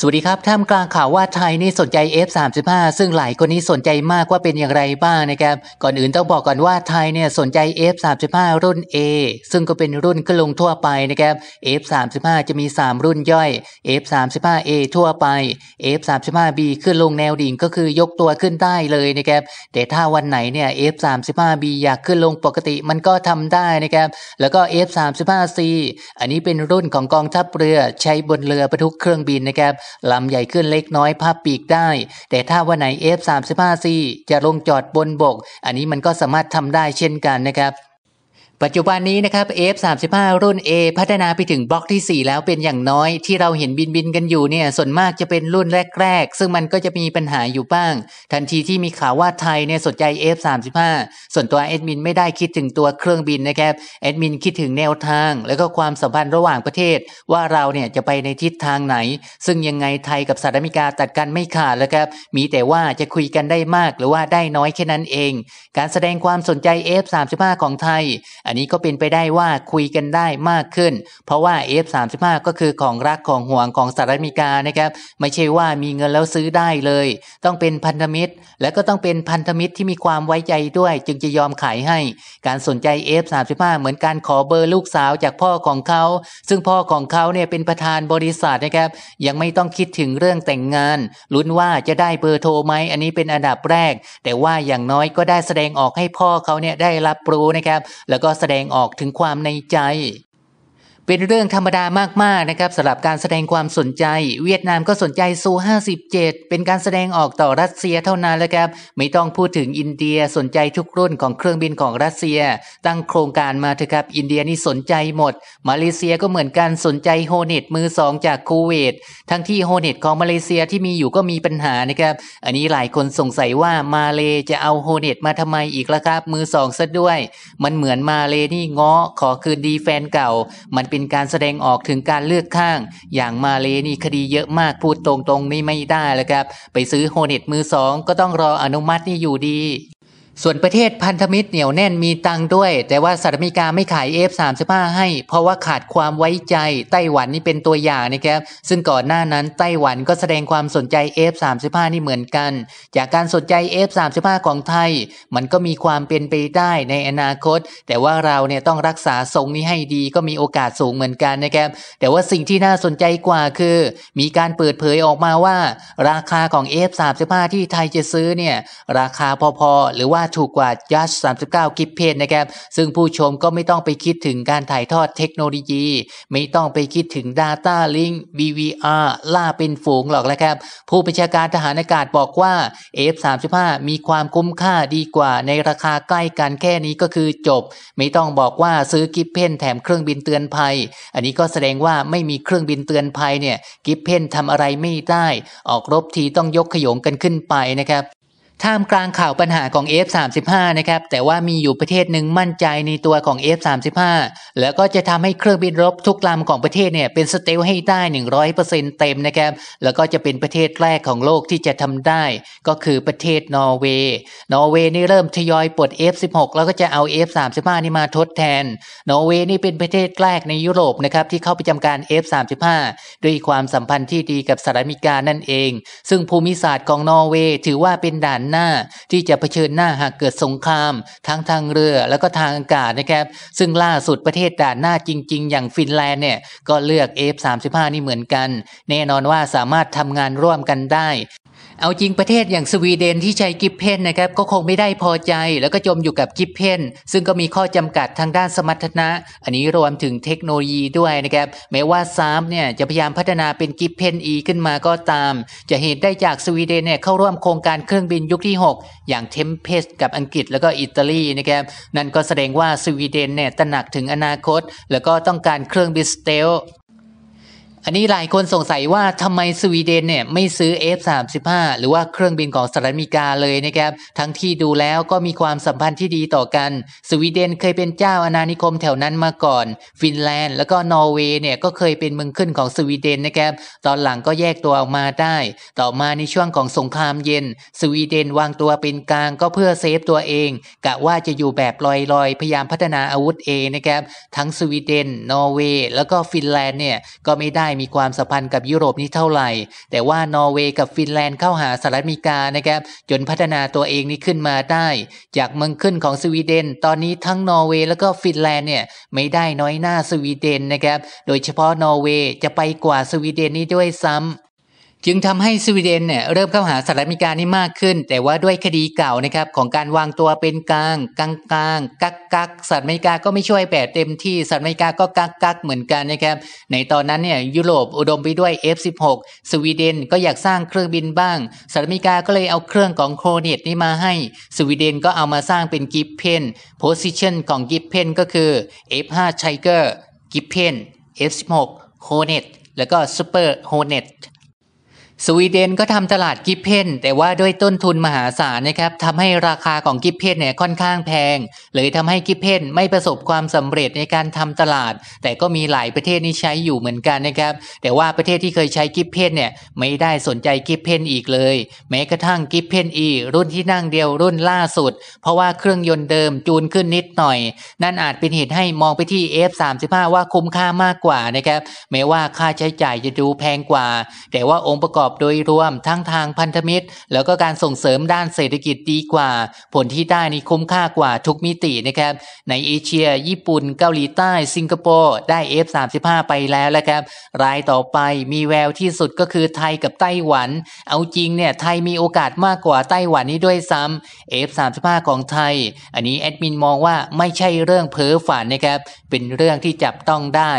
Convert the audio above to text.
สวัสดีครับ ท่ามกลางข่าวว่าไทยนี่สนใจ F35 ซึ่งหลายคนนี้สนใจมากว่าเป็นอย่างไรบ้างนะครับ ก่อนอื่นต้องบอกก่อนว่าไทยเนี่ยสนใจ F35 รุ่น A ซึ่งก็เป็นรุ่นกระลงทั่วไปนะครับ F35 จะมี 3 รุ่นย่อย F35A ทั่วไป F35B ขึ้นลงแนวดิ่งก็คือยกตัวขึ้นได้เลยนะครับแต่ถ้าวันไหนเนี่ย F35B อยากขึ้นลงปกติ มันก็ทำได้นะครับ แล้วก็ F35C อันนี้เป็นรุ่นของกองทัพเรือใช้บนเรือบรรทุกเครื่องบินนะครับลำใหญ่ขึ้นเล็กน้อยภาพปีกได้ แต่ถ้าวันไหน F35C จะลงจอดบนบก อันนี้มันก็สามารถทำได้เช่นกันนะครับปัจจุบันนี้นะครับ F35 รุ่น A พัฒนาไปถึงบล็อกที่ 4 แล้วเป็นอย่างน้อย ที่เราเห็นบินบินกันอยู่เนี่ยส่วนมากจะเป็นรุ่นแรก ๆ ซึ่งมันก็จะมีปัญหาอยู่บ้าง ทันทีที่มีข่าวว่าไทยเนี่ยสนใจ F35 ส่วนตัวแอดมินไม่ได้คิดถึงตัวเครื่องบินนะครับแอดมินคิดถึงแนวทาง แล้วก็ความสัมพันธ์ระหว่างประเทศว่าเราเนี่ยจะไปในทิศทางไหน ซึ่งยังไงไทยกับสหรัฐอเมริกาตัดกันไม่ขาดแล้วครับมีแต่ว่าจะคุยกันได้มากหรือว่าได้น้อยแค่นั้นเอง การแสดงความสนใจ F35 ของไทยอันนี้ก็เป็นไปได้ว่าคุยกันได้มากขึ้น เพราะว่า F35 ก็คือของรักของห่วงของสหรัฐอเมริกานะครับไม่ใช่ว่ามีเงินแล้วซื้อได้เลย ต้องเป็นพันธมิตร และก็ต้องเป็นพันธมิตรที่มีความไว้ใจด้วย จึงจะยอมขายให้ การสนใจ F35 เหมือนการขอเบอร์ลูกสาวจากพ่อของเขาซึ่งพ่อของเขาเนี่ยเป็นประธานบริษัทนะครับยังไม่ต้องคิดถึงเรื่องแต่งงานลุ้นว่าจะได้เบอร์โทรไหมอันนี้เป็นอันดับแรก แต่ว่าอย่างน้อยก็ได้แสดงออกให้พ่อเขาเนี่ยได้รับรู้นะครับแล้วก็แสดงออกถึงความในใจเป็นเรื่องธรรมดามากๆนะครับสำหรับการแสดงความสนใจ เวียดนามก็สนใจซู 57 เป็นการแสดงออกต่อรัสเซียเท่านั้นแล้วครับไม่ต้องพูดถึงอินเดียสนใจทุกรุ่นของเครื่องบินของรัสเซีย ตั้งโครงการมาเถอะครับอินเดียนี่สนใจหมด มาเลเซียก็เหมือนกันสนใจโฮเนตมือสองจากคูเวตทั้งที่โฮเนตของมาเลเซียที่มีอยู่ก็มีปัญหานะครับอันนี้หลายคนสงสัยว่ามาเลจะเอาโฮเนตมาทำไมอีกล่ะครับ มือสองซะด้วย มันเหมือนมาเลนี่ง้อขอคืนดีแฟนเก่ามันเป็นเป็นการแสดงออกถึงการเลือกข้าง อย่างมาเลนี่คดีเยอะมากพูดตรงๆนี่ไม่ได้แล้วครับ ไปซื้อโฮเน็ตมือสองก็ต้องรออนุมัตินี่อยู่ดีส่วนประเทศพันธมิตรเหนียวแน่นมีตังด้วย แต่ว่าสหรัฐอเมริกาไม่ขาย F35 ให้เพราะว่าขาดความไว้ใจไต้หวันนี่เป็นตัวอย่างนะครับซึ่งก่อนหน้านั้นไต้หวันก็แสดงความสนใจ F35 นี่เหมือนกัน จากการสนใจ F35 ของไทย มันก็มีความเป็นไปได้ในอนาคต แต่ว่าเราเนี่ยต้องรักษาทรงนี้ให้ดี ก็มีโอกาสสูงเหมือนกันนะครับแต่ว่าสิ่งที่น่าสนใจกว่าคือ มีการเปิดเผยออกมาว่า ราคาของ F35 ที่ไทยจะซื้อเนี่ยราคาพอๆหรือว่าถูกกว่ายัช39กิบเพนนะครับ ซึ่งผู้ชมก็ไม่ต้องไปคิดถึงการถ่ายทอดเทคโนโลยี ไม่ต้องไปคิดถึง Data Link v v r ล่าเป็นฝูงหรอกนะครับ ผู้บัญชาการทหารอากาศบอกว่า F35 มีความคุ้มค่าดีกว่าในราคาใกล้กันแค่นี้ก็คือจบ ไม่ต้องบอกว่าซื้อกิบเพนแถมเครื่องบินเตือนภัย อันนี้ก็แสดงว่าไม่มีเครื่องบินเตือนภัยเนี่ยกิบเพนทำอะไรไม่ได้ออกรบทีต้องยกขยงกันขึ้นไปนะครับท่ามกลางข่าวปัญหาของ F35 นะครับ แต่ว่ามีอยู่ประเทศหนึ่งมั่นใจในตัวของ F35 แล้วก็จะทำให้เครื่องบินรบทุกลำของประเทศเนี่ย เป็นสเตลให้ได้ 100%เต็มนะครับ แล้วก็จะเป็นประเทศแรกของโลกที่จะทำได้ ก็คือประเทศนอร์เวย์นอร์เวย์นี่เริ่มทยอยปลด F16 แล้วก็จะเอา F35 นี่มาทดแทน นอร์เวย์นี่เป็นประเทศแรกในยุโรปนะครับที่เข้าไปจำการ F35 ด้วยความสัมพันธ์ที่ดีกับสหรัฐอเมริกานั่นเอง ซึ่งภูมิศาสตร์ของนอร์เวย์ถือว่าเป็นด่านหน้าที่จะเผชิญหน้าหากเกิดสงคราม ทั้งทางเรือแล้วก็ทางอากาศนะครับซึ่งล่าสุดประเทศด่านหน้าจริงๆ อย่างฟินแลนด์เนี่ยก็เลือก F35 นี่เหมือนกัน แน่นอนว่าสามารถทำงานร่วมกันได้เอาจริงประเทศอย่างสวีเดนที่ใช้กิฟเพนนะครับก็คงไม่ได้พอใจ แล้วก็จมอยู่กับกิฟเพนซึ่งก็มีข้อจำกัดทางด้านสมรรถนะ อันนี้รวมถึงเทคโนโลยีด้วยนะครับแม้ว่าซามเนี่ยจะพยายามพัฒนาเป็นกิฟเพนอีขึ้นมาก็ตาม จะเห็นได้จากสวีเดนเนี่ยเข้าร่วมโครงการเครื่องบินยุคที่ 6 อย่างเทมเพสกับอังกฤษแล้วก็อิตาลีนะครับนั่นก็แสดงว่าสวีเดนเนี่ยตระหนักถึงอนาคต แล้วก็ต้องการเครื่องบินสเตลอันนี้หลายคนสงสัยว่าทำไมสวีเดนเนี่ยไม่ซื้อ F35 หรือว่าเครื่องบินของสหรัฐอเมริกาเลยนะครับ ทั้งที่ดูแล้วก็มีความสัมพันธ์ที่ดีต่อกัน สวีเดนเคยเป็นเจ้าอาณานิคมแถวนั้นมาก่อน ฟินแลนด์แล้วก็นอร์เวย์เนี่ยก็เคยเป็นเมืองขึ้นของสวีเดนนะครับ ตอนหลังก็แยกตัวออกมาได้ ต่อมาในช่วงของสงครามเย็น สวีเดนวางตัวเป็นกลางก็เพื่อเซฟตัวเอง กะว่าจะอยู่แบบลอยๆ พยายามพัฒนาอาวุธเองนะครับ ทั้งสวีเดน นอร์เวย์ แล้วก็ฟินแลนด์เนี่ยก็ไม่ได้มีความสัมพันธ์กับยุโรปนี้เท่าไหร่ แต่ว่านอร์เวย์กับฟินแลนด์เข้าหาสหรัฐอเมริกานะครับ จนพัฒนาตัวเองนี้ขึ้นมาได้ จากเมืองขึ้นของสวีเดน ตอนนี้ทั้งนอร์เวย์แล้วก็ฟินแลนด์เนี่ยไม่ได้น้อยหน้าสวีเดนนะครับ โดยเฉพาะนอร์เวย์จะไปกว่าสวีเดนนี้ด้วยซ้ำจึงทำให้สวีเดนเนี่ยเริ่มเข้าหาสหรัฐอเมริกานี่มากขึ้น แต่ว่าด้วยคดีเก่านะครับของการวางตัวเป็นกลางกลางกลางกักกักสหรัฐอเมริกาก็ไม่ช่วยแปดเต็มที่ สหรัฐอเมริกาก็กักกักเหมือนกันนะครับ ในตอนนั้นเนี่ยยุโรปอุดมไปด้วย F16 สวีเดนก็อยากสร้างเครื่องบินบ้าง สหรัฐอเมริกาก็เลยเอาเครื่องของโครเนตนี่มาให้ สวีเดนก็เอามาสร้างเป็นกิฟเพนโพสิชันของกิฟเพนก็คือ F5 ไชเกอร์กิฟเพน F16 โคเนตแล้วก็ซูเปอร์โฮเนตสวีเดนก็ทำตลาดกิฟเพนแต่ว่าด้วยต้นทุนมหาศาลนะครับทำให้ราคาของกิฟเพนเนี่ยค่อนข้างแพงเลยทำให้กิฟเพนไม่ประสบความสำเร็จในการทำตลาด แต่ก็มีหลายประเทศนี่ใช้อยู่เหมือนกันนะครับแต่ว่าประเทศที่เคยใช้กิฟเพนเนี่ยไม่ได้สนใจกิฟเพนอีกเลย แม้กระทั่งกิฟเพนอีรุ่นที่นั่งเดียวรุ่นล่าสุด เพราะว่าเครื่องยนต์เดิมจูนขึ้นนิดหน่อย นั่นอาจเป็นเหตุให้มองไปที่ F35 ว่าคุ้มค่ามากกว่านะครับแม้ว่าค่าใช้จ่ายจะดูแพงกว่าแต่ว่าองค์ประกอบอบโดยรวมทั้งทางพันธมิตร แล้วก็การส่งเสริมด้านเศรษฐกิจดีกว่า ผลที่ได้นี่คุ้มค่ากว่าทุกมิตินะครับในเอเชียญี่ปุ่นเกาหลีใต้สิงคโปร์ได้ F35 ไปแล้วและครับรายต่อไปมีแววที่สุดก็คือไทยกับไต้หวัน เอาจริงเนี่ยไทยมีโอกาสมากกว่าไต้หวันนี้ด้วยซ้ำ F35 ของไทย อันนี้แอดมินมองว่าไม่ใช่เรื่องเพ้อฝันนะครับเป็นเรื่องที่จับต้องได้